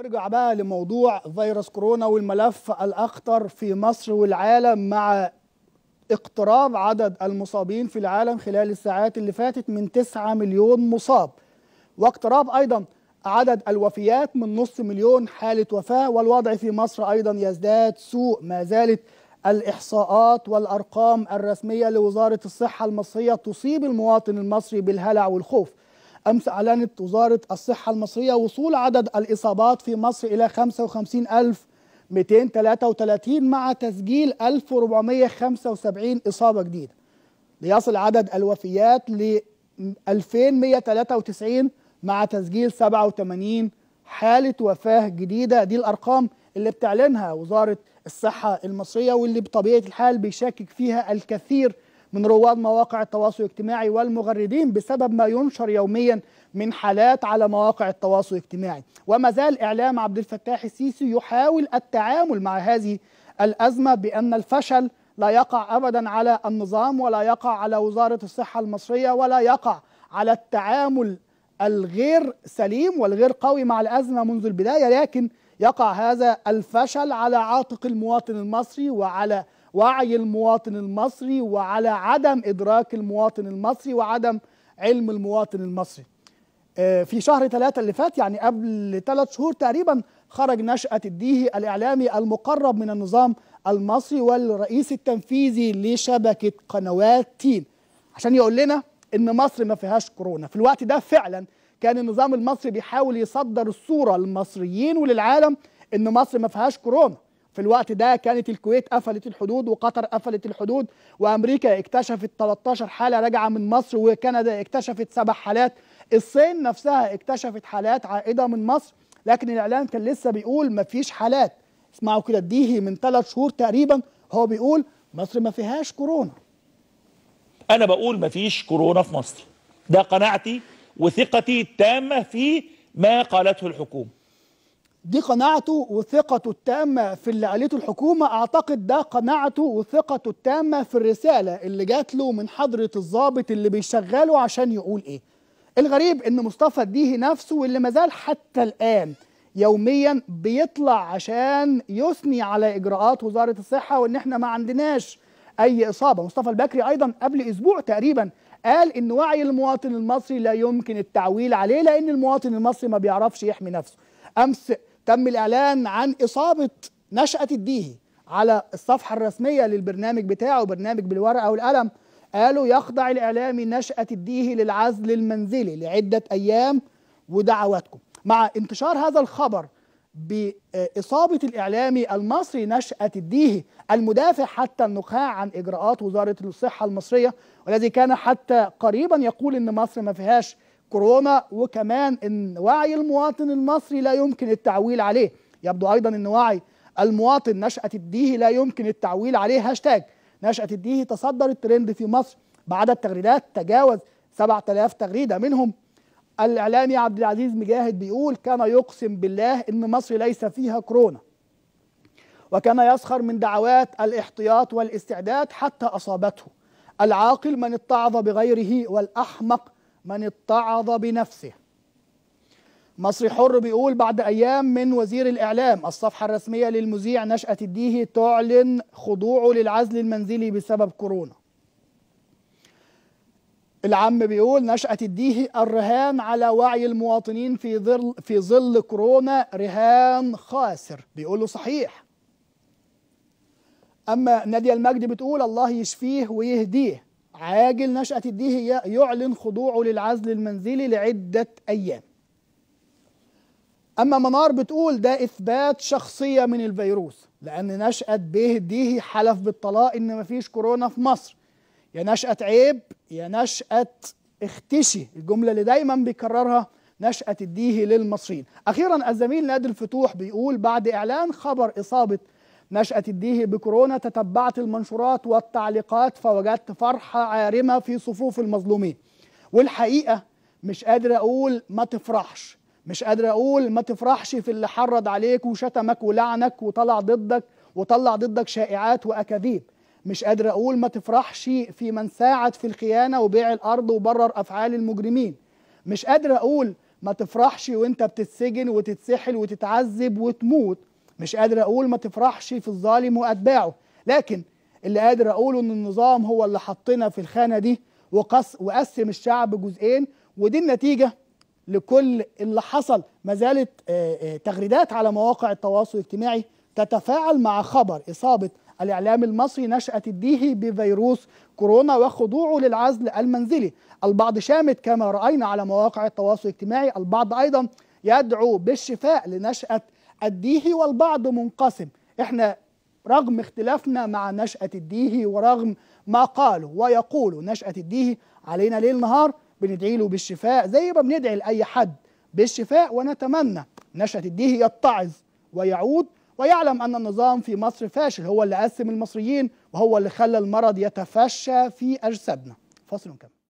نرجع بقى لموضوع فيروس كورونا والملف الأخطر في مصر والعالم مع اقتراب عدد المصابين في العالم خلال الساعات اللي فاتت من 9 مليون مصاب واقتراب أيضا عدد الوفيات من نصف مليون حالة وفاة والوضع في مصر أيضا يزداد سوء ما زالت الإحصاءات والأرقام الرسمية لوزارة الصحة المصرية تصيب المواطن المصري بالهلع والخوف أمس أعلنت وزارة الصحة المصرية وصول عدد الإصابات في مصر إلى 55233 مع تسجيل 1475 إصابة جديدة ليصل عدد الوفيات ل 2193 مع تسجيل 87 حالة وفاة جديدة دي الأرقام اللي بتعلنها وزارة الصحة المصرية واللي بطبيعة الحال بيشكك فيها الكثير من رواد مواقع التواصل الاجتماعي والمغردين بسبب ما ينشر يوميا من حالات على مواقع التواصل الاجتماعي وما زال إعلام عبد الفتاح السيسي يحاول التعامل مع هذه الأزمة بأن الفشل لا يقع أبدا على النظام ولا يقع على وزارة الصحة المصرية ولا يقع على التعامل الغير سليم والغير قوي مع الأزمة منذ البداية لكن يقع هذا الفشل على عاتق المواطن المصري وعلى وعي المواطن المصري وعلى عدم إدراك المواطن المصري وعدم علم المواطن المصري آه، في شهر ثلاثة اللي فات يعني قبل ثلاث شهور تقريبا خرج نشأة الديهي الإعلامي المقرب من النظام المصري والرئيس التنفيذي لشبكة قنوات تين عشان يقول لنا إن مصر ما فيهاش كورونا في الوقت ده فعلا كان النظام المصري بيحاول يصدر الصورة للمصريين وللعالم إن مصر ما فيهاش كورونا في الوقت ده كانت الكويت قفلت الحدود وقطر قفلت الحدود وامريكا اكتشفت 13 حاله راجعه من مصر وكندا اكتشفت سبع حالات الصين نفسها اكتشفت حالات عائده من مصر لكن الاعلام كان لسه بيقول ما فيش حالات اسمعوا كده ديه من ثلاث شهور تقريبا هو بيقول مصر ما فيهاش كورونا انا بقول ما فيش كورونا في مصر ده قناعتي وثقتي التامه في ما قالته الحكومه دي قناعته وثقته التامة في اللي قالته الحكومة أعتقد ده قناعته وثقته التامة في الرسالة اللي جات له من حضرة الضابط اللي بيشغله عشان يقول إيه الغريب إن مصطفى الديهي نفسه واللي مازال حتى الآن يوميا بيطلع عشان يثني على إجراءات وزارة الصحة وإن إحنا ما عندناش أي إصابة مصطفى البكري أيضا قبل أسبوع تقريبا قال إن وعي المواطن المصري لا يمكن التعويل عليه لأن المواطن المصري ما بيعرفش يحمي نفسه امس تم الإعلان عن إصابة نشأة الديهي على الصفحة الرسمية للبرنامج بتاعه برنامج بالورقة والقلم قالوا يخضع الإعلامي نشأة الديهي للعزل المنزلي لعدة أيام ودعواتكم مع انتشار هذا الخبر بإصابة الإعلامي المصري نشأة الديهي المدافع حتى النخاع عن إجراءات وزارة الصحة المصرية والذي كان حتى قريبا يقول أن مصر ما فيهاش كورونا وكمان ان وعي المواطن المصري لا يمكن التعويل عليه يبدو ايضا ان وعي المواطن نشأة الديه لا يمكن التعويل عليه هاشتاج نشأة الديه تصدر الترند في مصر بعد التغريدات تجاوز 7000 تغريدة منهم الإعلامي عبد العزيز مجاهد بيقول كان يقسم بالله إن مصر ليس فيها كورونا وكان يسخر من دعوات الاحتياط والاستعداد حتى أصابته العاقل من اتعظ بغيره والأحمق من اتعظ بنفسه مصري حر بيقول بعد أيام من وزير الإعلام الصفحة الرسمية للمذيع نشأة الديهي تعلن خضوعه للعزل المنزلي بسبب كورونا العم بيقول نشأة الديهي الرهان على وعي المواطنين في ظل في ظل كورونا رهان خاسر بيقول له صحيح أما نادية المجد بتقول الله يشفيه ويهديه عاجل نشأة الديهية يعلن خضوعه للعزل المنزلي لعدة أيام أما منار بتقول ده إثبات شخصية من الفيروس لأن نشأة بيه الديهي حلف بالطلاق إن مفيش كورونا في مصر يا نشأة عيب يا نشأة اختشي الجملة اللي دايما بيكررها نشأة الديهي للمصريين أخيرا الزميل نادر الفتوح بيقول بعد إعلان خبر إصابة نشأة الديه بكورونا تتبعت المنشورات والتعليقات فوجدت فرحة عارمة في صفوف المظلومين والحقيقة مش قادر أقول ما تفرحش مش قادر أقول ما تفرحش في اللي حرض عليك وشتمك ولعنك وطلع ضدك وطلع ضدك شائعات وأكاذيب مش قادر أقول ما تفرحش في من ساعد في الخيانة وبيع الأرض وبرر أفعال المجرمين مش قادر أقول ما تفرحش وانت بتتسجن وتتسحل وتتعذب وتموت مش قادر اقول ما تفرحش في الظالم واتباعه لكن اللي قادر اقوله ان النظام هو اللي حطنا في الخانه دي وقص وقسم الشعب جزئين ودي النتيجه لكل اللي حصل ما زالت آه، آه، تغريدات على مواقع التواصل الاجتماعي تتفاعل مع خبر اصابه الاعلام المصري نشاه الديهي بفيروس كورونا وخضوعه للعزل المنزلي البعض شامت كما راينا على مواقع التواصل الاجتماعي البعض ايضا يدعو بالشفاء لنشاه الديهي والبعض منقسم احنا رغم اختلافنا مع نشأة الديهي ورغم ما قالوا ويقولوا نشأة الديهي علينا ليل نهار بندعي له بالشفاء زي ما بندعي لأي حد بالشفاء ونتمنى نشأة الديهي يتعظ ويعود ويعلم أن النظام في مصر فاشل هو اللي قسم المصريين وهو اللي خلى المرض يتفشى في أجسادنا فصل كامل